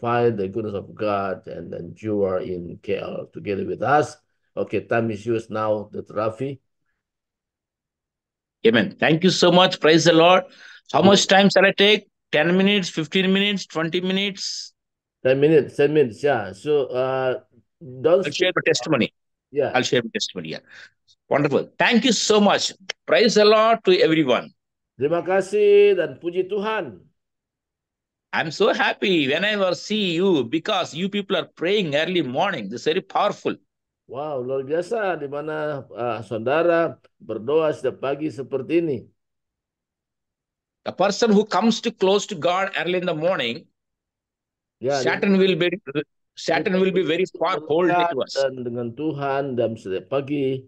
find the goodness of God and then you are in KL together with us. Okay, time is yours now, the Rafi. Amen. Thank you so much. Praise the Lord. How much time shall I take? 10 minutes, 15 minutes, 20 minutes? 10 minutes, 10 minutes, yeah. So uh don't I'll share the testimony. Yeah. I'll share the testimony. Yeah. Wonderful. Thank you so much. Praise the Lord to everyone. Terima kasih dan puji Tuhan. I'm so happy whenever I see you because you people are praying early morning. This is very powerful. Wow, luar biasa di mana uh, saudara berdoa setiap pagi seperti ini. The person who comes to close to God early in the morning, yeah, Saturn will be Saturn will be very far hold it to us. dengan Tuhan dalam setiap pagi.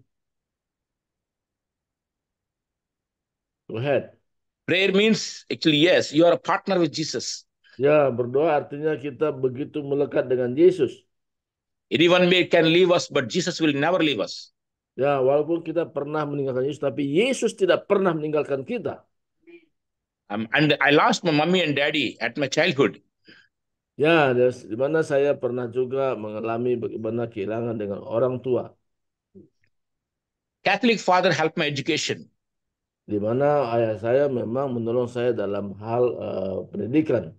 Go ahead. Prayer means actually yes, you are a partner with Jesus. Ya, berdoa artinya kita begitu melekat dengan Yesus. Even we can leave us, but Jesus will never leave us. Ya, walaupun kita pernah meninggalkan Yesus, tapi Yesus tidak pernah meninggalkan kita. Um, and I lost my mommy and daddy at my childhood. Ya, di mana saya pernah juga mengalami bagaimana kehilangan dengan orang tua. Catholic father helped my education. Di mana ayah saya memang menolong saya dalam hal uh, pendidikan.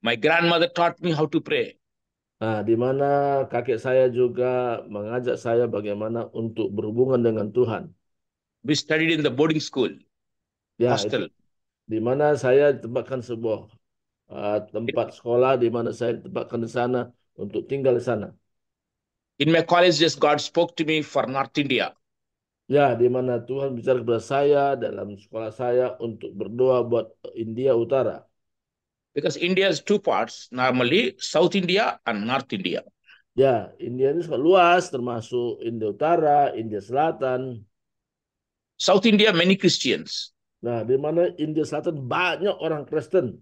My grandmother taught me how to pray. Nah, di mana kakek saya juga mengajak saya bagaimana untuk berhubungan dengan Tuhan. We studied in the boarding school, ya, hostel. Itu. Di mana saya tempatkan sebuah uh, tempat sekolah, di mana saya tempatkan di sana untuk tinggal di sana. In my college, just God spoke to me for North India. Ya, di mana Tuhan bicara kepada saya dalam sekolah saya untuk berdoa buat India Utara because India is two parts normally South India and North India. Ya, India ini luas termasuk India Utara, India Selatan. South India many Christians. Nah, di mana India Selatan banyak orang Kristen.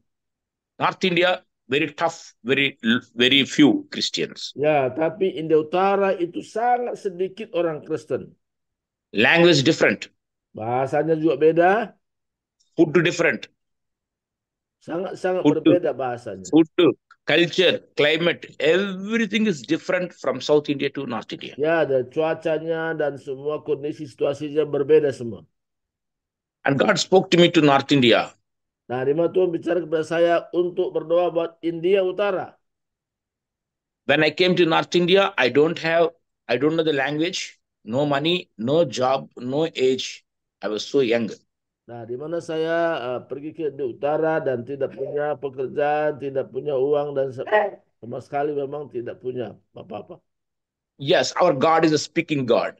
North India very tough, very very few Christians. Ya, tapi India Utara itu sangat sedikit orang Kristen. Language different. Bahasanya juga beda. Food different. Sangat-sangat berbeda bahasanya. Food, culture, climate, everything is different from South India to North India. Ya, dan cuacanya dan semua kondisi situasinya berbeda semua. And God spoke to me to North India. Nah, Rima Tuhan bicara kepada saya untuk berdoa buat India Utara. When I came to North India, I don't have, I don't know the language, no money, no job, no age. I was so young. Nah, di mana saya uh, pergi ke di utara dan tidak punya pekerjaan, tidak punya uang dan eh. sama sekali memang tidak punya apa-apa. Yes, our God is a speaking God.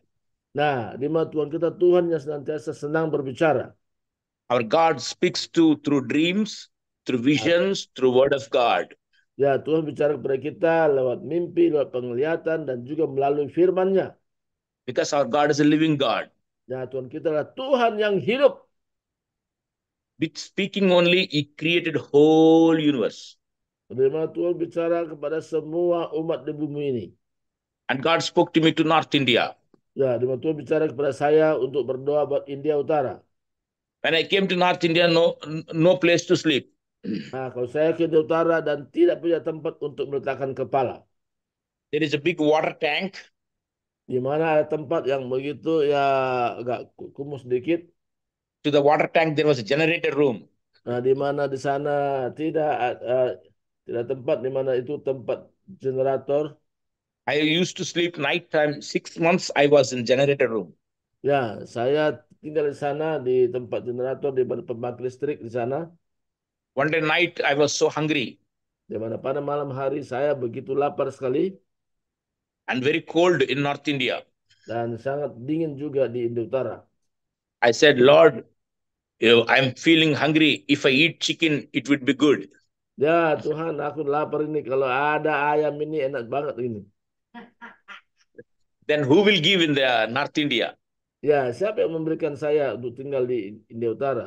Nah, di mana Tuhan kita Tuhan yang senantiasa senang berbicara. Our God speaks to through dreams, through visions, through word of God. Ya, Tuhan bicara kepada kita lewat mimpi, lewat penglihatan dan juga melalui firman-Nya. Because our God is a living God. Ya, Tuhan kita adalah Tuhan yang hidup. With speaking only, he created whole universe. Firman Tuhan bicara kepada semua umat di bumi ini. And God spoke to me to North India. Ya, firman Tuhan bicara kepada saya untuk berdoa buat India Utara. When I came to North India, no no place to sleep. Nah, kalau saya ke India Utara dan tidak punya tempat untuk meletakkan kepala. There is a big water tank. Di mana ada tempat yang begitu ya agak kumuh sedikit to the water tank there was a generator room. Nah, di mana di sana tidak uh, tidak tempat di mana itu tempat generator. I used to sleep night time. Six months I was in generator room. Ya, saya tinggal di sana di tempat generator di pembangkit listrik di sana. One day night I was so hungry. Di mana pada malam hari saya begitu lapar sekali. And very cold in North India. Dan sangat dingin juga di Indo Utara. I said, Lord, I'm feeling hungry. If I eat chicken, it would be good. Ya Tuhan, aku lapar ini. Kalau ada ayam ini enak banget ini. Then who will give in the North India? Ya, siapa yang memberikan saya untuk tinggal di India Utara?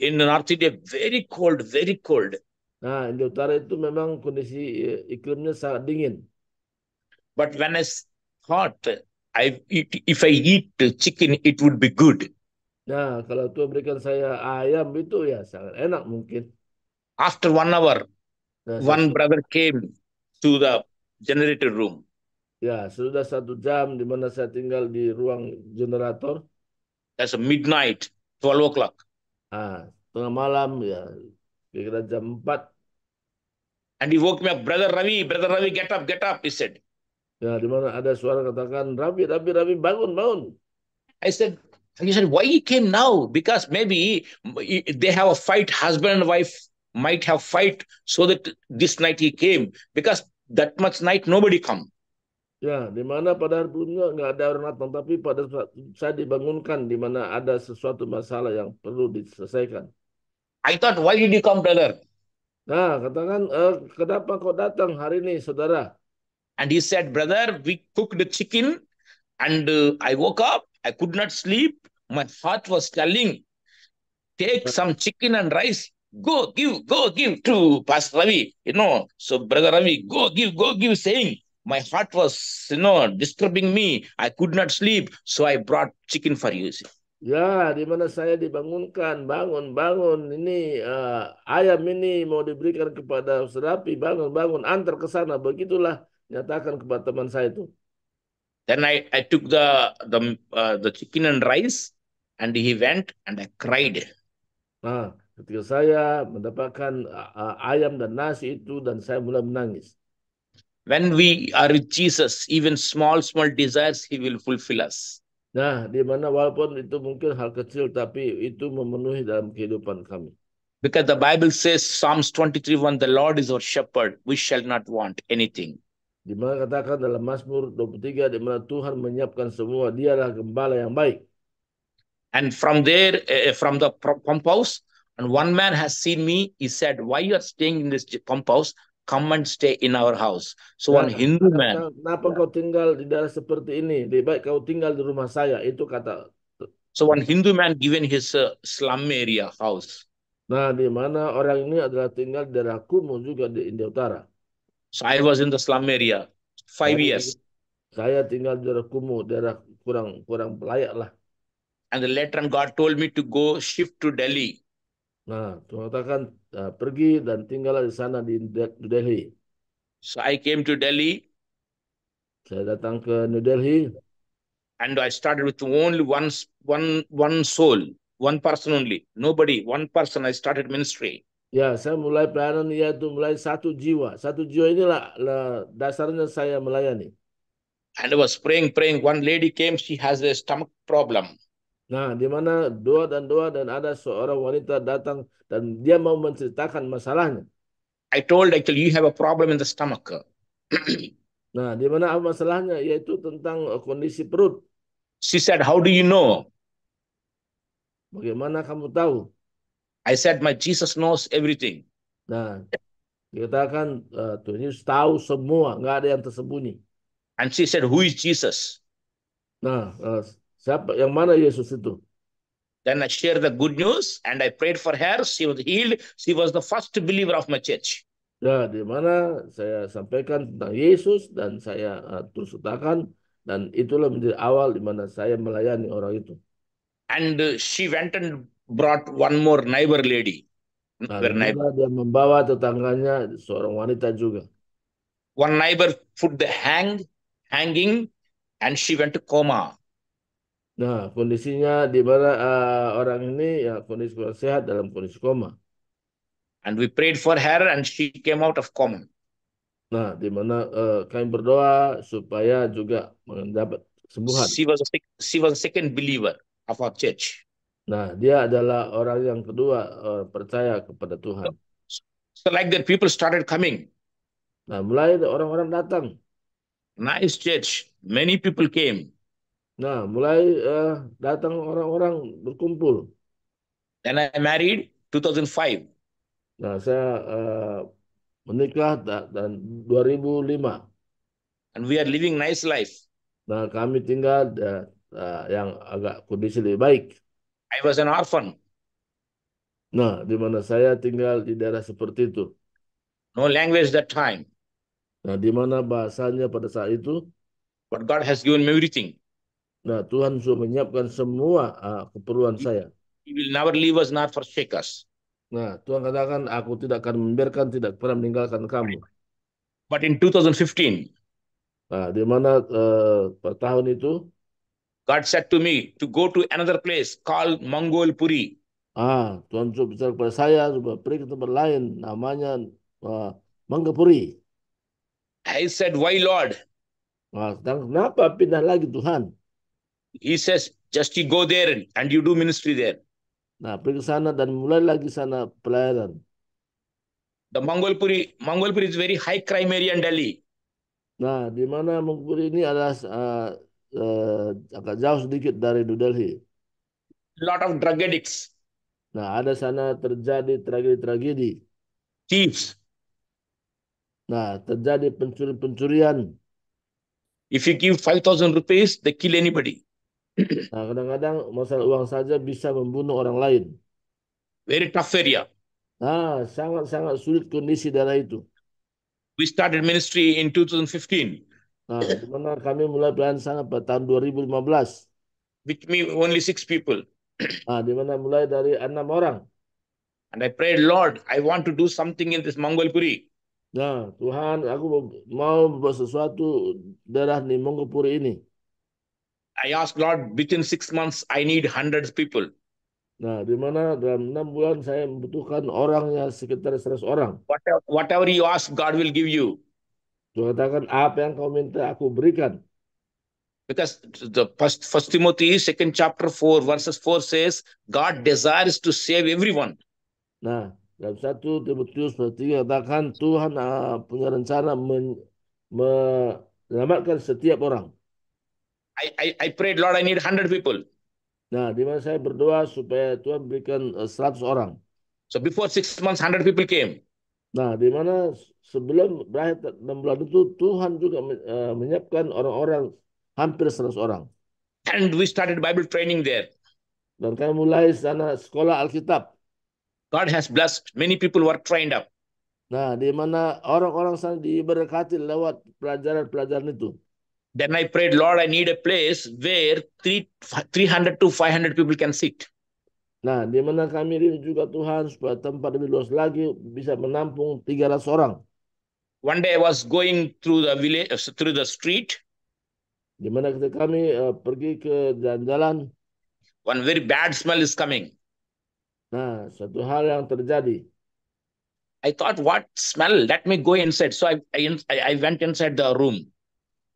In North India, very cold, very cold. Nah, India Utara itu memang kondisi ya, iklimnya sangat dingin. But when I thought I eat, if I eat chicken, it would be good. Nah, kalau Tuhan berikan saya ayam itu ya sangat enak mungkin. After one hour, nah, one brother came to the generator room. Ya, sudah satu jam di mana saya tinggal di ruang generator. That's midnight, 12 o'clock. Ah, tengah malam ya, kira jam 4. And he woke me up, brother Ravi, brother Ravi, get up, get up, he said. Ya, di mana ada suara katakan, Ravi, Ravi, Ravi, bangun, bangun. I said, He said, why he came now? Because maybe they have a fight, husband and wife might have fight, so that this night he came. Because that much night nobody come. Ya, di mana pada sebelumnya nggak ada orang datang, tapi pada saat saya dibangunkan di mana ada sesuatu masalah yang perlu diselesaikan. I thought, why did you come, brother? Nah, katakan, eh, kenapa kau datang hari ini, saudara? And he said, brother, we cooked the chicken and uh, I woke up I could not sleep. My heart was telling, take some chicken and rice. Go, give, go, give to Pastor Ravi. You know, so Brother Ravi, go, give, go, give, saying, my heart was, you know, disturbing me. I could not sleep. So I brought chicken for you. See. Ya, di mana saya dibangunkan, bangun, bangun. Ini uh, ayam ini mau diberikan kepada Serapi, bangun, bangun, antar ke sana. Begitulah nyatakan kepada teman saya itu. Then I, I took the the uh, the chicken and rice and he went and I cried. Ah, ketika saya mendapatkan uh, uh ayam dan nasi itu dan saya mulai menangis. When we are with Jesus, even small small desires he will fulfill us. Nah, di mana walaupun itu mungkin hal kecil tapi itu memenuhi dalam kehidupan kami. Because the Bible says Psalms 23 1 the Lord is our shepherd we shall not want anything. Di mana katakan dalam Mazmur 23 di mana Tuhan menyiapkan semua, dialah gembala yang baik. And from there, uh, from the house, and one man has seen me, he said, why you are staying in this house? Come and stay in our house. So nah, one Hindu man. Kenapa kau tinggal di daerah seperti ini? Lebih baik kau tinggal di rumah saya. Itu kata. So one Hindu man given his uh, slum area house. Nah, di mana orang ini adalah tinggal di daerah kumuh juga di India Utara. So I was in the slum area five saya, years. Saya tinggal di daerah kumuh, daerah kurang kurang layak lah. And the later on God told me to go shift to Delhi. Nah, Tuhan katakan uh, pergi dan tinggal di sana di Delhi. So I came to Delhi. Saya datang ke New Delhi. And I started with only one, one, one soul, one person only. Nobody, one person. I started ministry. Ya, saya mulai pelayanan yaitu mulai satu jiwa. Satu jiwa inilah lah, dasarnya saya melayani. And I was praying, praying. One lady came, she has a stomach problem. Nah, di mana doa dan doa dan ada seorang wanita datang dan dia mau menceritakan masalahnya. I told actually you have a problem in the stomach. nah, di mana apa masalahnya? Yaitu tentang uh, kondisi perut. She said, how do you know? Bagaimana kamu tahu? I said my Jesus knows everything. Nah, kita kan uh, Tuhan Yesus tahu semua, nggak ada yang tersembunyi. And she said, who is Jesus? Nah, uh, siapa yang mana Yesus itu? Then I shared the good news and I prayed for her. She was healed. She was the first believer of my church. Ya, nah, di mana saya sampaikan tentang Yesus dan saya uh, terus katakan dan itulah menjadi awal di mana saya melayani orang itu. And uh, she went and brought one more neighbor lady. nah, neighbor. Dia membawa tetangganya seorang wanita juga. One neighbor put the hang, hanging, and she went to coma. Nah, kondisinya di mana uh, orang ini ya kondisi kurang sehat dalam kondisi koma. And we prayed for her and she came out of coma. Nah, di mana uh, kami berdoa supaya juga mendapat kesembuhan. She was a, she was a second believer of our church. Nah, dia adalah orang yang kedua uh, percaya kepada Tuhan. So like that people started coming. Nah, mulai orang-orang datang. Nice church. Many people came. Nah, mulai uh, datang orang-orang berkumpul. Then I married 2005. Nah, saya uh, menikah dan 2005. And we are living nice life. Nah, kami tinggal uh, uh, yang agak kondisi lebih baik. I was an orphan. Nah, di mana saya tinggal di daerah seperti itu. No language that time. Nah, di mana bahasanya pada saat itu? But God has given me everything. Nah, Tuhan sudah menyiapkan semua uh, keperluan he, saya. He will never leave us, not forsake us. Nah, Tuhan katakan, aku tidak akan membiarkan, tidak pernah meninggalkan kamu. But in 2015, nah, di mana uh, tahun itu? God said to me to go to another place called Mongol Puri. Ah, Tuhan Yesus bicara kepada saya supaya pergi ke tempat lain namanya uh, ah, Mangapuri. I said, why Lord? Nah, dan kenapa pindah lagi Tuhan? He says, just you go there and you do ministry there. Nah, pergi ke sana dan mulai lagi sana pelayanan. The Mangalpuri, Mangalpuri is very high crime area in Delhi. Nah, di mana Mangalpuri ini adalah uh, Eh, agak jauh sedikit dari New Delhi. Lot of drug addicts. Nah, ada sana terjadi tragedi-tragedi. Thieves. Nah, terjadi pencurian-pencurian. If you give 5,000 rupees, they kill anybody. nah, kadang-kadang masalah uang saja bisa membunuh orang lain. Very tough area. Nah, sangat-sangat sulit kondisi darah itu. We started ministry in 2015. Nah, mana kami mulai pelayanan sana pada tahun 2015. With me only six people. Nah, di mana mulai dari enam orang. And I prayed, Lord, I want to do something in this Mongolpuri. Nah, Tuhan, aku mau buat sesuatu daerah di Mongolpuri ini. I asked Lord, within six months, I need hundreds people. Nah, di mana dalam enam bulan saya membutuhkan orangnya sekitar 100 orang. Whatever, whatever you ask, God will give you. Tuhan katakan apa yang kau minta aku berikan. Because the first, first Timothy second chapter 4 verses 4 says God desires to save everyone. Nah, dalam satu Timotius berarti katakan Tuhan uh, punya rencana men, menyelamatkan setiap orang. I, I, I prayed Lord I need 100 people. Nah, di mana saya berdoa supaya Tuhan berikan uh, eh, 100 orang. So before six months 100 people came. Nah, di mana sebelum berakhir 6 bulan itu Tuhan juga eh, menyiapkan orang-orang hampir 100 orang. And we started Bible training there. Dan kami mulai sana sekolah Alkitab. God has blessed many people who are trained up. Nah, di mana orang-orang sana diberkati lewat pelajaran-pelajaran itu. Then I prayed, Lord, I need a place where three 300 to 500 people can sit. Nah, di mana kami rindu juga Tuhan supaya tempat lebih luas lagi bisa menampung 300 orang. One day I was going through the village, uh, through the street. Di mana kita kami uh, pergi ke jalan-jalan. One very bad smell is coming. Nah, satu hal yang terjadi. I thought, what smell? Let me go inside. So I I, I went inside the room.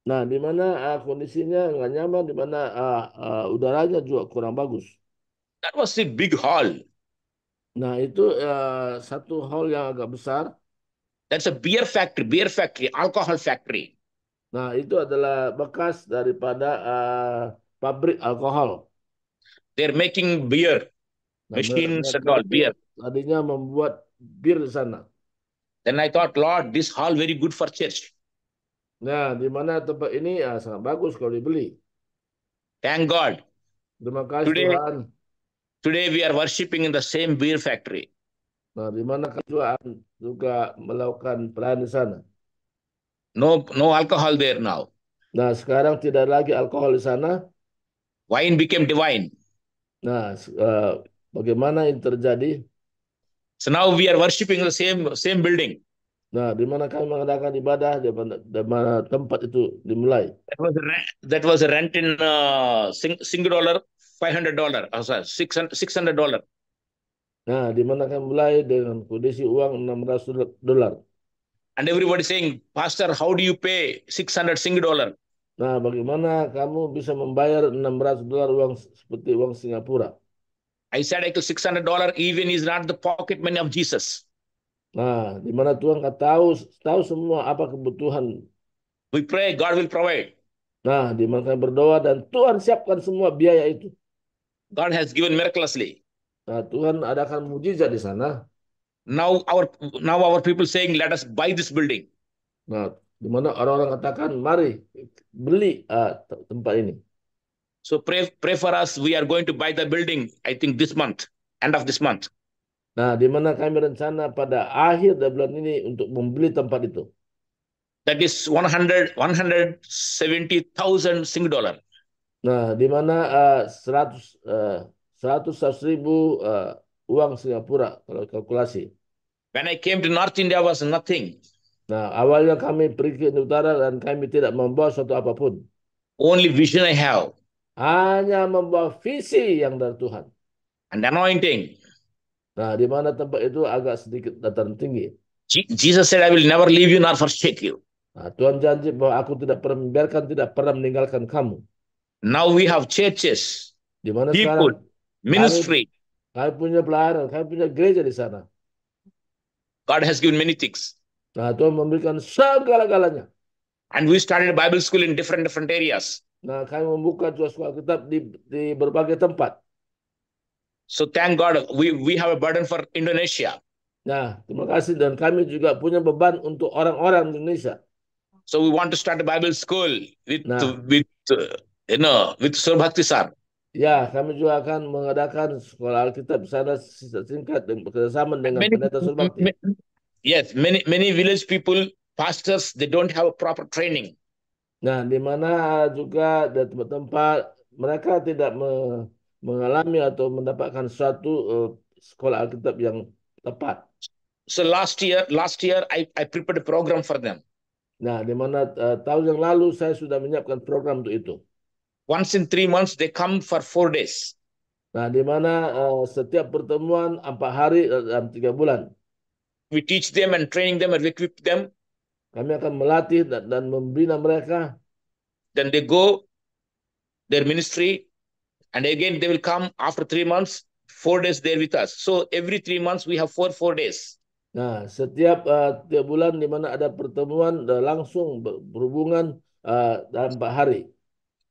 Nah, di mana uh, kondisinya nggak nyaman, di mana uh, uh, udaranya juga kurang bagus. That was a big hall. Nah, itu uh, satu hall yang agak besar. That's a beer factory, beer factory, alcohol factory. Nah, itu adalah bekas daripada uh, pabrik alkohol. They're making beer. Nah, Machines and all, beer. Tadinya membuat bir di sana. Then I thought, Lord, this hall very good for church. Nah, di mana tempat ini uh, sangat bagus kalau dibeli. Thank God. Terima kasih Today, Tuhan. Today we are worshiping in the same beer factory. Nah, di mana kejuaan juga melakukan peran di sana. No, no alcohol there now. Nah, sekarang tidak lagi alkohol di sana. Wine became divine. Nah, uh, bagaimana ini terjadi? So now we are worshiping the same same building. Nah, di mana kami mengadakan ibadah di mana, di mana tempat itu dimulai? That was a rent, that was a rent in uh, sing, single dollar $500, oh, 600 dollar. Nah, kamu mulai dengan kondisi uang 600 dolar. And everybody saying, Pastor, how do you pay 600 Sing dollar? Nah, bagaimana kamu bisa membayar 600 dolar uang seperti uang Singapura? I said itu 600 dollar even is not the pocket money of Jesus. Nah, di mana Tuhan tahu tahu semua apa kebutuhan. We pray God will provide. Nah, di mana kami berdoa dan Tuhan siapkan semua biaya itu. God has given miraculously. Nah, Tuhan adakan mujizat di sana. Now our now our people saying let us buy this building. Nah, di mana orang-orang katakan mari beli uh, tempat ini. So pray pray for us we are going to buy the building I think this month end of this month. Nah, di mana kami rencana pada akhir bulan ini untuk membeli tempat itu. That is 100 170,000 Sing dollar. Nah, di mana uh, 100 uh, 100 ribu uh, uang Singapura kalau kalkulasi. When I came to North India was nothing. Nah, awalnya kami pergi ke utara dan kami tidak membawa suatu apapun. Only vision I have. Hanya membawa visi yang dari Tuhan. And anointing. Nah, di mana tempat itu agak sedikit dataran tinggi. Jesus said, I will never leave you nor forsake you. Nah, Tuhan janji bahwa aku tidak pernah membiarkan, tidak pernah meninggalkan kamu. Now we have churches, di mana people, sekarang, ministry. Kami, punya pelayanan, kami punya gereja di sana. God has given many things. Nah, Tuhan memberikan segala-galanya. And we started a Bible school in different different areas. Nah, kami membuka dua sekolah kitab di, di berbagai tempat. So thank God we we have a burden for Indonesia. Nah, terima kasih dan kami juga punya beban untuk orang-orang Indonesia. So we want to start a Bible school with nah. with uh, Eno, Bhakti Sar. Ya, kami juga akan mengadakan sekolah Alkitab sana singkat dan bekerjasama dengan many, pendeta Surbakti. Yes, many many village people, pastors, they don't have proper training. Nah, di mana juga di tempat-tempat mereka tidak me, mengalami atau mendapatkan suatu uh, sekolah Alkitab yang tepat. So last year, last year I I prepared a program for them. Nah, di mana uh, tahun yang lalu saya sudah menyiapkan program untuk itu. Once in three months they come for four days. Nah, di mana uh, setiap pertemuan empat hari dalam tiga bulan. We teach them and training them and equip them. Kami akan melatih dan, dan membina mereka. Then they go their ministry and again they will come after three months, four days there with us. So every three months we have four four days. Nah, setiap uh, tiap bulan di mana ada pertemuan eh, langsung berhubungan uh, dalam empat hari.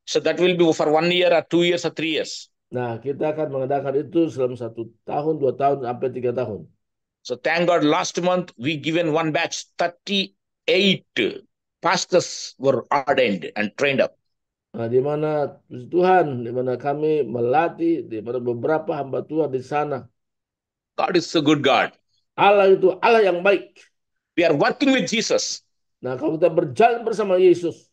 So that will be for one year or two years or three years. Nah, kita akan mengadakan itu selama satu tahun, dua tahun, sampai tiga tahun. So thank God last month we given one batch 38 pastors were ordained and trained up. Nah, di mana Tuhan, di mana kami melatih, di mana beberapa hamba Tuhan di sana. God is a good God. Allah itu Allah yang baik. We are working with Jesus. Nah, kalau kita berjalan bersama Yesus.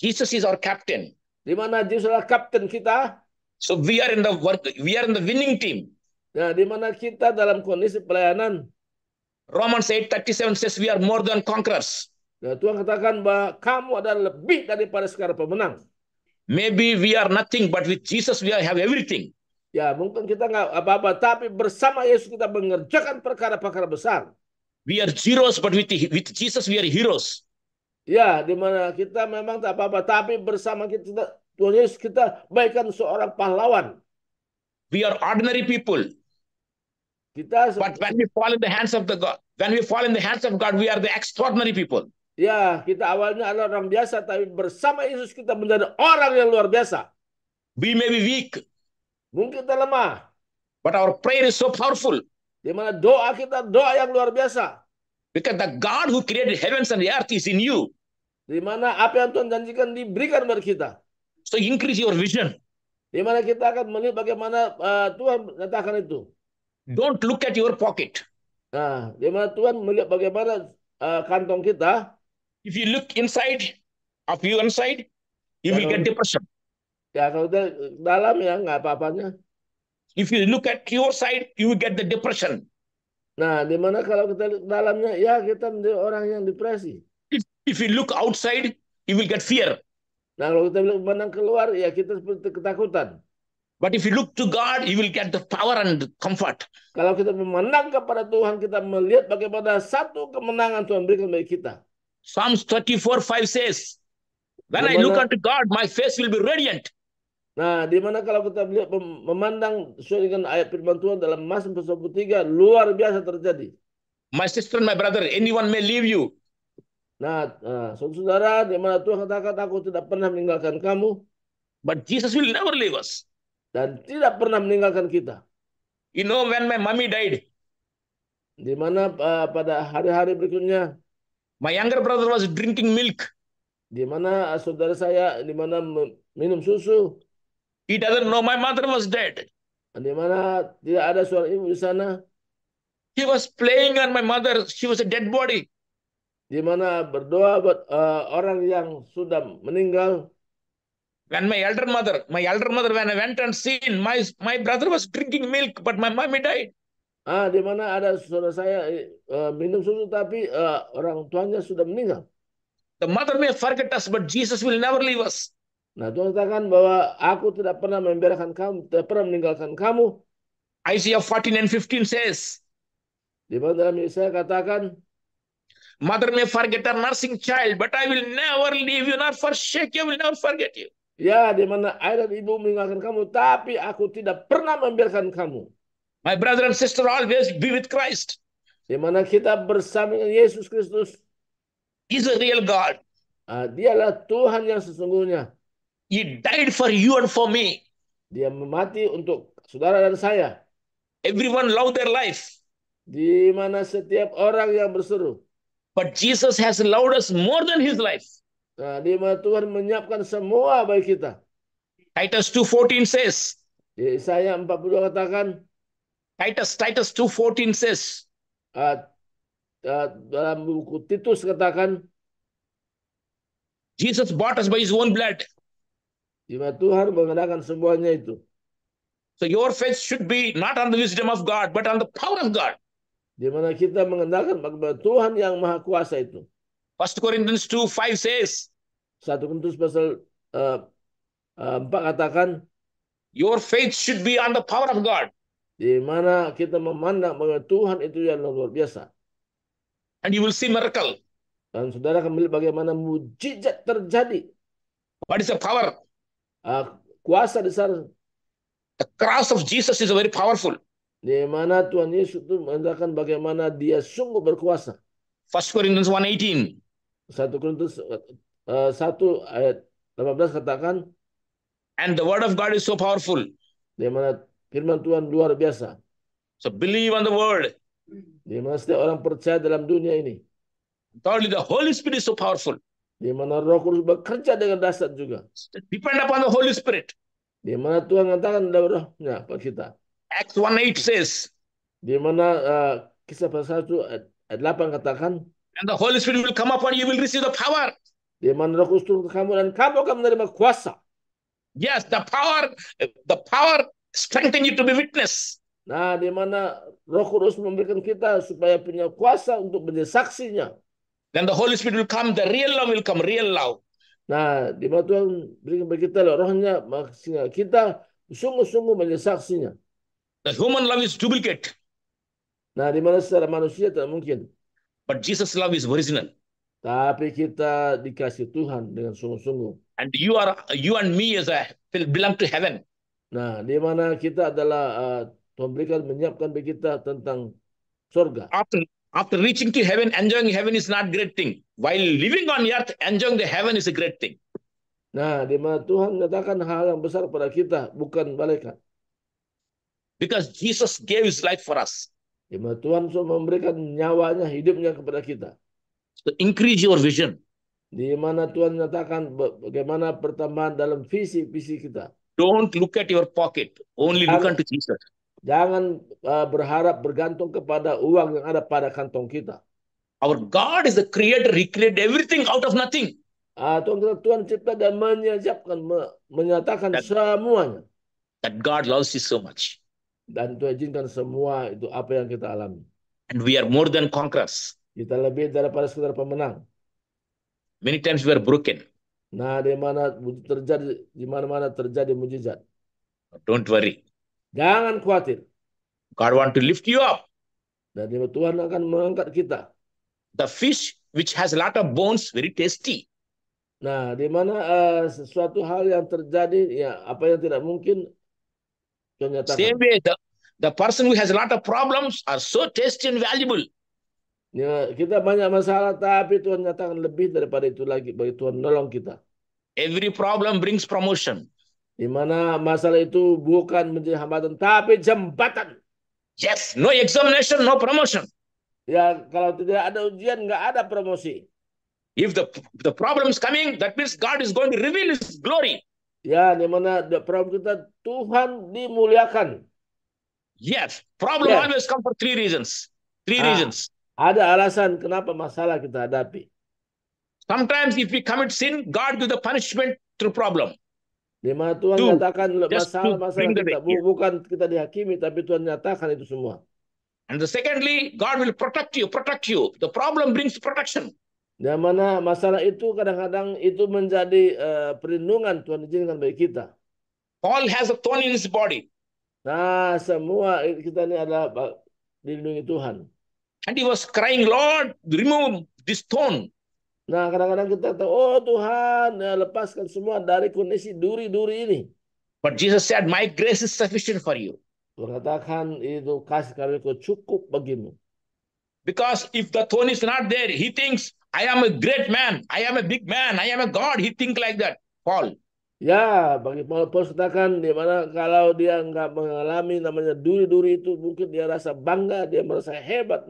Jesus is our captain. Di mana Yesus adalah kapten kita. So we are in the work, we are in the winning team. Nah, di mana kita dalam kondisi pelayanan. Romans 8:37 says we are more than conquerors. Nah, Tuhan katakan bahwa kamu adalah lebih daripada sekarang pemenang. Maybe we are nothing, but with Jesus we have everything. Ya, mungkin kita nggak apa-apa, tapi bersama Yesus kita mengerjakan perkara-perkara besar. We are zeros, but with, with Jesus we are heroes. Ya, di mana kita memang tak apa-apa, tapi bersama kita Tuhan Yesus kita baikkan seorang pahlawan. We are ordinary people. Kita But when we fall in the hands of the God, when we fall in the hands of God, we are the extraordinary people. Ya, kita awalnya adalah orang biasa, tapi bersama Yesus kita menjadi orang yang luar biasa. We may be weak. Mungkin kita lemah. But our prayer is so powerful. Di mana doa kita doa yang luar biasa. Because the God who created heavens and the earth is in you. Di mana apa yang Tuhan janjikan diberikan kepada kita. So increase your vision. Di mana kita akan melihat bagaimana uh, Tuhan nyatakan itu. Don't look at your pocket. Nah, di mana Tuhan melihat bagaimana uh, kantong kita. If you look inside, of you inside, you will get depression. Ya kalau kita dalam ya nggak apa-apanya. If you look at your side, you will get the depression. Nah, di mana kalau kita dalamnya ya kita menjadi orang yang depresi. If we look outside, you will get fear. Nah, kalau kita memandang keluar, ya kita seperti ketakutan. But if you look to God, you will get the power and the comfort. Kalau kita memandang kepada Tuhan, kita melihat bagaimana satu kemenangan Tuhan berikan bagi kita. Psalms 34:5 says, When dimana, I look unto God, my face will be radiant. Nah, di mana kalau kita melihat memandang sesuai dengan ayat firman Tuhan dalam Mazmur 23 luar biasa terjadi. My sister and my brother, anyone may leave you, Nah, eh, saudara saudara, di mana Tuhan katakan aku tidak pernah meninggalkan kamu. But Jesus will never leave us. Dan tidak pernah meninggalkan kita. You know when my mommy died. Di mana uh, pada hari-hari berikutnya. My younger brother was drinking milk. Di mana uh, saudara saya di mana minum susu. He doesn't know my mother was dead. Di mana tidak ada seorang ibu di sana. He was playing on my mother. She was a dead body di mana berdoa buat uh, orang yang sudah meninggal. When my elder mother, my elder mother, when I went and seen, my my brother was drinking milk, but my mommy died. Ah, di mana ada saudara saya uh, minum susu tapi uh, orang tuanya sudah meninggal. The mother may forget us, but Jesus will never leave us. Nah, Tuhan katakan bahwa aku tidak pernah membiarkan kamu, tidak pernah meninggalkan kamu. Isaiah 14 and 15 says. Di mana dalam Yesaya katakan, Mother may forget her nursing child, but I will never leave you, not forsake you, I will never forget you. Ya, di mana ayah dan ibu meninggalkan kamu, tapi aku tidak pernah membiarkan kamu. My brother and sister always be with Christ. Di mana kita bersama dengan Yesus Kristus. He's a real God. Uh, ah, dialah Tuhan yang sesungguhnya. He died for you and for me. Dia mati untuk saudara dan saya. Everyone love their life. Di mana setiap orang yang berseru. But Jesus has allowed us more than his life. Nah, di mana Tuhan menyiapkan semua bagi kita. Titus 2:14 says. Yesaya 42 katakan. Titus Titus 2:14 says. Uh, uh, dalam buku Titus katakan. Jesus bought us by his own blood. Di mana Tuhan mengenakan semuanya itu. So your faith should be not on the wisdom of God, but on the power of God. Di mana kita mengenalkan bagaimana Tuhan yang Maha Kuasa itu. 1 Corinthians 2:5 says. 1 Korintus pasal uh, uh, 4 katakan. Your faith should be on the power of God. Di mana kita memandang bahwa Tuhan itu yang luar biasa. And you will see miracle. Dan saudara akan melihat bagaimana mujizat terjadi. What is the power? Uh, kuasa di sana. The cross of Jesus is very powerful. Di mana Tuhan Yesus itu menandakan bagaimana dia sungguh berkuasa. 1 Korintus 1:18. 1 Korintus uh, 1 ayat 18 katakan And the word of God is so powerful. Di mana firman Tuhan luar biasa. So believe on the word. Di mana setiap orang percaya dalam dunia ini. Thirdly, the Holy Spirit is so powerful. Di mana Roh Kudus bekerja dengan dasar juga. Depend upon the Holy Spirit. Di mana Tuhan mengatakan dalam rohnya pada kita. Acts 1:8 says. Di mana eh, kisah pasal 1 8 eh, katakan And the Holy Spirit will come upon you will receive the power. Di mana Roh Kudus turun ke kamu dan kamu akan menerima kuasa. Yes, the power the power strengthen you to be witness. Nah, di mana Roh Kudus memberikan kita supaya punya kuasa untuk menjadi saksinya. Then the Holy Spirit will come, the real love will come, real love. Nah, di mana Tuhan berikan bagi kita rohnya, maksudnya kita sungguh-sungguh menjadi saksinya. The human love is duplicate. Nah, di mana secara manusia tidak mungkin. But Jesus love is original. Tapi kita dikasih Tuhan dengan sungguh-sungguh. And you are you and me is a belong to heaven. Nah, di mana kita adalah uh, berikan menyiapkan bagi kita tentang surga. After after reaching to heaven, enjoying heaven is not great thing. While living on earth, enjoying the heaven is a great thing. Nah, di mana Tuhan mengatakan hal yang besar pada kita, bukan malaikat. Because Jesus gave his life for us. Ya, Tuhan sudah memberikan nyawanya, hidupnya kepada kita. To increase your vision. Di mana Tuhan nyatakan bagaimana pertambahan dalam visi-visi kita. Don't look at your pocket, only jangan, look unto Jesus. Jangan uh, berharap bergantung kepada uang yang ada pada kantong kita. Our God is the creator, he created everything out of nothing. Uh, Tuhan kita Tuhan cipta dan menyiapkan, me, menyatakan that, semuanya. That God loves you so much dan Tuhan izinkan semua itu apa yang kita alami. And we are more than conquerors. Kita lebih daripada sekedar pemenang. Many times we are broken. Nah, di mana terjadi di mana-mana terjadi mujizat. Don't worry. Jangan khawatir. God want to lift you up. Dan Tuhan akan mengangkat kita. The fish which has a lot of bones very tasty. Nah, di mana uh, sesuatu hal yang terjadi ya apa yang tidak mungkin Same way, the, the person who has a lot of problems are so tasty and valuable. Ya, kita banyak masalah tapi Tuhan nyatakan lebih daripada itu lagi bagi Tuhan nolong kita. Every problem brings promotion. Di mana masalah itu bukan menjadi hambatan tapi jembatan. Yes, no examination, no promotion. Ya, kalau tidak ada ujian nggak ada promosi. If the the problem is coming, that means God is going to reveal His glory. Ya, di mana the problem kita Tuhan dimuliakan. Yes, problem yes. Ya. always come for three reasons. Three nah, reasons. Ada alasan kenapa masalah kita hadapi. Sometimes if we commit sin, God give the punishment through problem. Di mana Tuhan to, nyatakan masalah-masalah kita day. bukan kita dihakimi, tapi Tuhan nyatakan itu semua. And the secondly, God will protect you, protect you. The problem brings protection. Yang mana masalah itu kadang-kadang itu menjadi uh, perlindungan Tuhan izinkan bagi kita. All has a thorn in his body. Nah, semua kita ini adalah dilindungi Tuhan. And he was crying, Lord, remove this thorn. Nah, kadang-kadang kita tahu, oh Tuhan, ya, lepaskan semua dari kondisi duri-duri ini. But Jesus said, my grace is sufficient for you. Berkatakan itu kasih karuniaku cukup bagimu. Because if the thorn is not there, he thinks, I am a great man, I am a big man, I am a God. He think like that. Paul. Ya, bagi Paulus katakan di mana kalau dia nggak mengalami namanya duri-duri itu mungkin dia rasa bangga, dia merasa hebat,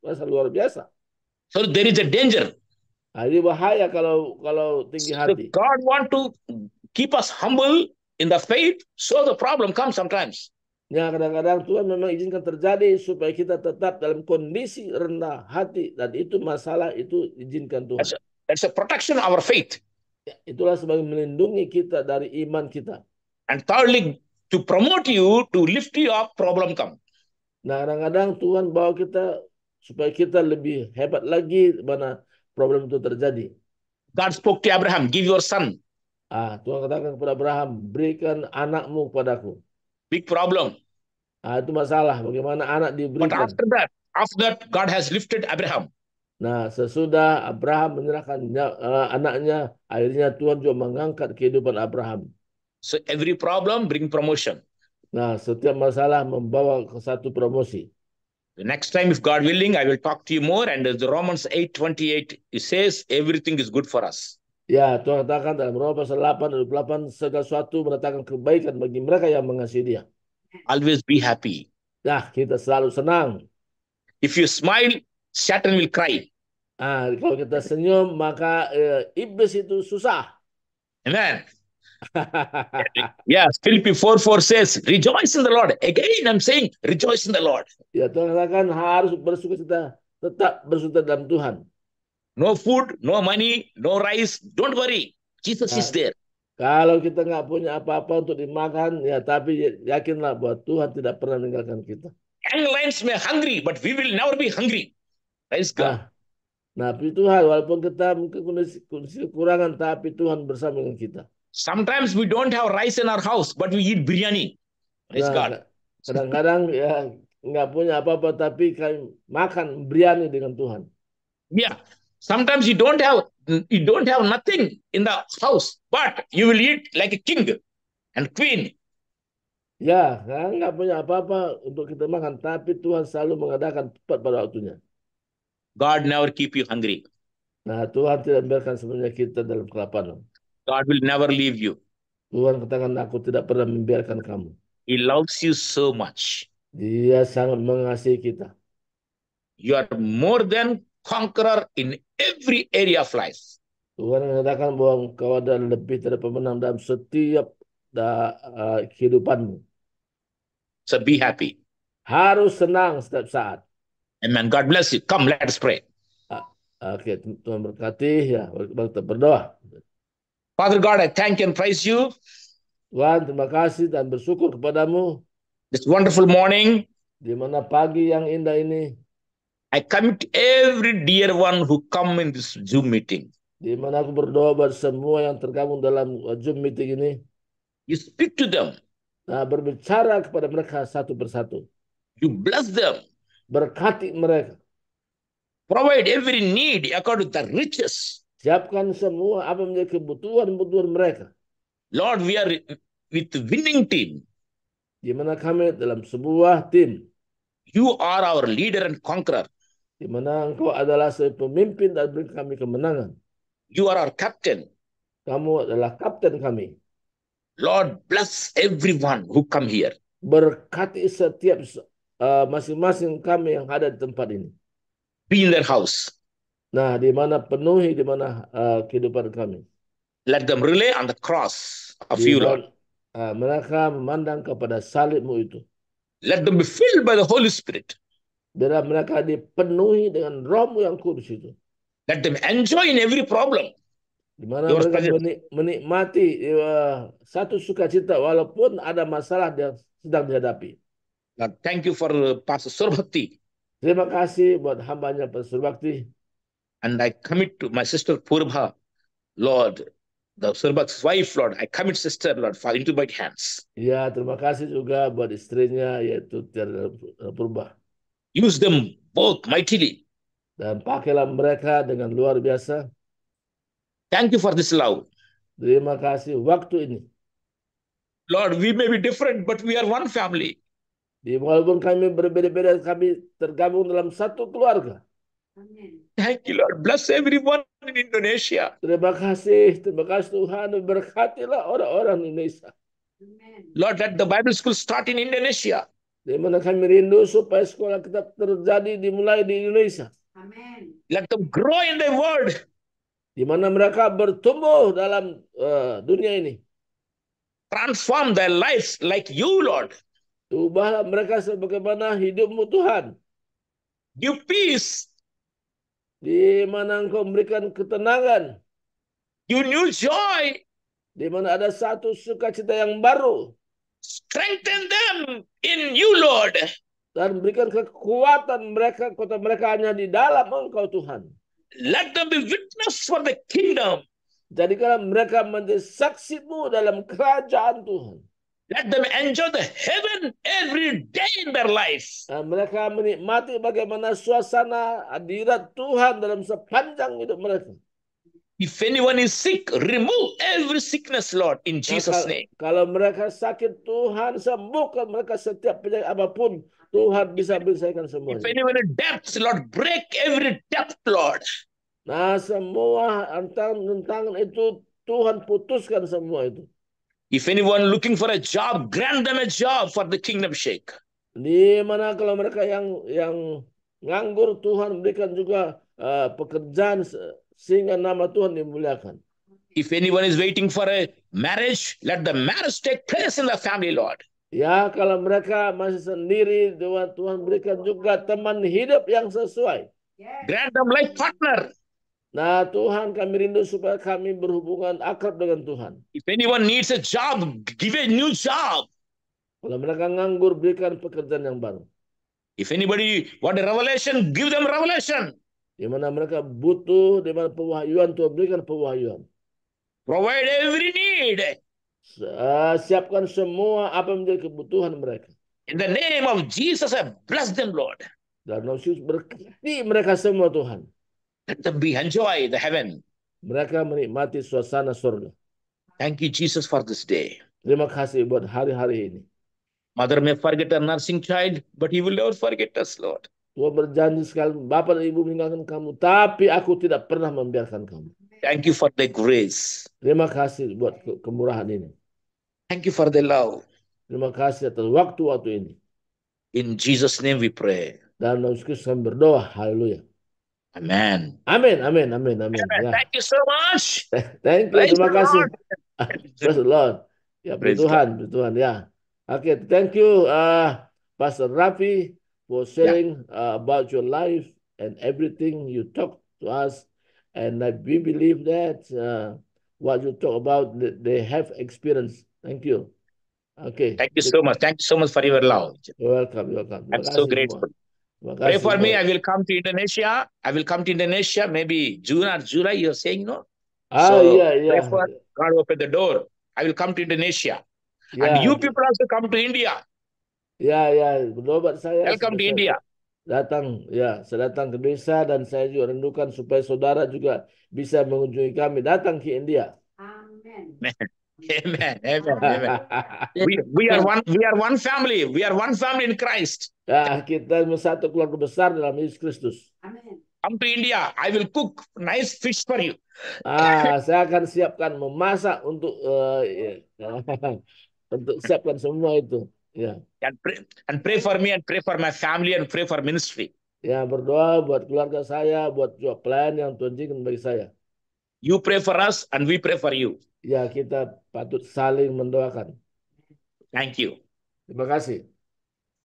merasa luar biasa. So there is a danger. Nah, ini bahaya kalau kalau tinggi hati. God want to keep us humble in the faith, so the problem comes sometimes yang nah, kadang-kadang Tuhan memang izinkan terjadi supaya kita tetap dalam kondisi rendah hati dan itu masalah itu izinkan Tuhan. That's a, protection of our faith. Ya, itulah sebagai melindungi kita dari iman kita. And thirdly, to promote you, to lift you up, problem come. Nah kadang-kadang Tuhan bawa kita supaya kita lebih hebat lagi mana problem itu terjadi. God spoke to Abraham, give your son. Ah, Tuhan katakan kepada Abraham, berikan anakmu padaku. Big problem. Nah, itu masalah bagaimana anak diberikan. But after that, after that God has lifted Abraham. Nah, sesudah Abraham menyerahkan eh, anaknya, akhirnya Tuhan juga mengangkat kehidupan Abraham. So every problem bring promotion. Nah, setiap masalah membawa ke satu promosi. The next time, if God willing, I will talk to you more. And the Romans 8.28, it says everything is good for us. Ya, Tuhan katakan dalam Roma pasal 8, 28, segala sesuatu mendatangkan kebaikan bagi mereka yang mengasihi dia always be happy. Nah, kita selalu senang. If you smile, Satan will cry. Ah, kalau kita senyum maka uh, iblis itu susah. Amen. yeah, Philippians 4 4 says, rejoice in the Lord. Again, I'm saying, rejoice in the Lord. Ya, Tuhan katakan harus bersuka cita, tetap bersuka dalam Tuhan. No food, no money, no rice, don't worry. Jesus nah, is ah. there. Kalau kita nggak punya apa-apa untuk dimakan, ya tapi yakinlah bahwa Tuhan tidak pernah meninggalkan kita. Young lions may hungry, but we will never be hungry. Thanks God. Nah, nah Tuhan, walaupun kita mungkin kondisi, kondisi kekurangan, tapi Tuhan bersama dengan kita. Sometimes we don't have rice in our house, but we eat biryani. Praise nah, God. Kadang-kadang ya nggak punya apa-apa, tapi kami makan biryani dengan Tuhan. Yeah. Sometimes you don't have you don't have nothing in the house, but you will eat like a king and queen. Ya, kan nggak punya apa-apa untuk kita makan, tapi Tuhan selalu mengadakan tepat pada waktunya. God never keep you hungry. Nah, Tuhan tidak biarkan sebenarnya kita dalam kelaparan. God will never leave you. Tuhan katakan aku tidak pernah membiarkan kamu. He loves you so much. Dia sangat mengasihi kita. You are more than conqueror in every area of life. Tuhan mengatakan bahwa engkau adalah lebih dari pemenang dalam setiap da, uh, kehidupanmu. So be happy. Harus senang setiap saat. Amen. God bless you. Come, let us pray. Uh, ah, Oke, okay. Tuhan berkati. Ya, kita berdoa. Father God, I thank and praise you. Tuhan, terima kasih dan bersyukur kepadamu. This wonderful morning. Di mana pagi yang indah ini. I commit every dear one who come in this Zoom meeting. Di mana aku berdoa buat semua yang tergabung dalam uh, Zoom meeting ini. You speak to them. Nah, berbicara kepada mereka satu persatu. You bless them. Berkati mereka. Provide every need according to the riches. Siapkan semua apa menjadi kebutuhan-kebutuhan mereka. Lord, we are with winning team. Di mana kami dalam sebuah tim. You are our leader and conqueror di mana engkau adalah pemimpin dan beri kami kemenangan. You are our captain. Kamu adalah kapten kami. Lord bless everyone who come here. Berkati setiap uh, masing-masing uh, kami yang ada di tempat ini. Be in their house. Nah, di mana penuhi di mana uh, kehidupan kami. Let them rely on the cross of you, Lord. Uh, mereka memandang kepada salibmu itu. Let them be filled by the Holy Spirit. Biarlah mereka dipenuhi dengan rohmu yang kudus itu. Let them enjoy in every problem. Di mana mereka menik menikmati uh, satu sukacita walaupun ada masalah yang sedang dihadapi. Now, nah, thank you for uh, Pastor Surbakti. Terima kasih buat hambanya Pastor Surbakti. And I commit to my sister Purba, Lord, the Surbakti's wife, Lord, I commit sister, Lord, into my hands. Ya, terima kasih juga buat istrinya yaitu Purba. Use them both mightily. Dan pakailah mereka dengan luar biasa. Thank you for this love. Terima kasih waktu ini. Lord, we may be different, but we are one family. Di walaupun kami berbeda-beda, kami tergabung dalam satu keluarga. Amen. Thank you, Lord. Bless everyone in Indonesia. Terima kasih, terima kasih Tuhan. Berkatilah orang-orang Indonesia. Amen. Lord, let the Bible school start in Indonesia. Di mana kami rindu supaya sekolah kita terjadi dimulai di Indonesia. Amen. Let them grow in the world. Di mana mereka bertumbuh dalam uh, dunia ini. Transform their lives like you, Lord. Ubahlah mereka sebagaimana hidupmu Tuhan. Give peace. Di mana engkau memberikan ketenangan. You new joy. Di mana ada satu sukacita yang baru. Strengthen them in you, Lord. Dan berikan kekuatan mereka, kota mereka hanya di dalam Engkau Tuhan. Let them be witness for the kingdom. Jadikanlah mereka menjadi saksimu dalam kerajaan Tuhan. Let them enjoy the heaven every day in their life. Dan mereka menikmati bagaimana suasana hadirat Tuhan dalam sepanjang hidup mereka. If anyone is sick, remove every sickness, Lord, in Jesus' name. Kalau mereka sakit, Tuhan sembuhkan mereka setiap penyakit apapun. Tuhan bisa menyelesaikan semua. If anyone is deaf, Lord, break every deaf, Lord. Nah, semua tentang itu Tuhan putuskan semua itu. If anyone looking for a job, grant them a job for the kingdom shake. Di mana kalau mereka yang yang nganggur Tuhan berikan juga uh, pekerjaan sehingga nama Tuhan dimuliakan. If anyone is waiting for a marriage, let the marriage take place in the family, Lord. Ya, kalau mereka masih sendiri, Tuhan, Tuhan berikan juga teman hidup yang sesuai. Grant them like partner. Nah, Tuhan, kami rindu supaya kami berhubungan akrab dengan Tuhan. If anyone needs a job, give a new job. Kalau mereka nganggur, berikan pekerjaan yang baru. If anybody want a revelation, give them revelation. Di mana mereka butuh, di mana pewahyuan Tuhan berikan pewahyuan. Provide every need. Eh, siapkan semua apa yang menjadi kebutuhan mereka. In the name of Jesus, I bless them, Lord. Dan Yesus berkati mereka semua Tuhan. Let them be enjoy the heaven. Mereka menikmati suasana surga. Thank you Jesus for this day. Terima kasih buat hari-hari ini. Mother may forget her nursing child, but he will never forget us, Lord. Tuhan berjanji sekali Bapak dan Ibu meninggalkan kamu, tapi aku tidak pernah membiarkan kamu. Thank you for the grace. Terima kasih buat ke kemurahan ini. Thank you for the love. Terima kasih atas waktu-waktu ini. In Jesus name we pray. Dalam nama Yesus kami berdoa. Haleluya. Amen. Amin, amin, amin, amin. Ya. Thank you so much. Thank you. Praise Terima kasih. Praise the Lord. Ya, Praise Tuhan, Tuhan ya. Oke, okay, thank you uh, Pastor Raffi. for sharing yeah. uh, about your life and everything you talk to us. And uh, we believe that uh, what you talk about, they have experience. Thank you. Okay. Thank you so much. Thank you so much for your love. You're welcome. You're welcome. I'm Makasih so grateful. Pray for me. I will come to Indonesia. I will come to Indonesia maybe June or July. You're saying no? Ah, so yeah, yeah. God open the door. I will come to Indonesia. Yeah. And you people also come to India. Ya, ya, berobat saya. Welcome di India. Datang, ya, saya datang ke desa dan saya juga rindukan supaya saudara juga bisa mengunjungi kami. Datang ke India. Amen. Amen. Amen. Amen. we, we are one. We are one family. We are one family in Christ. Nah, kita satu keluarga besar dalam Yesus Kristus. Amen. Come to India. I will cook nice fish for you. ah, saya akan siapkan memasak untuk uh, untuk siapkan semua itu. Ya. And pray, and pray for me and pray for my family and pray for ministry. Ya, berdoa buat keluarga saya, buat job plan yang Tuhan jadikan bagi saya. You pray for us and we pray for you. Ya, kita patut saling mendoakan. Thank you. Terima kasih.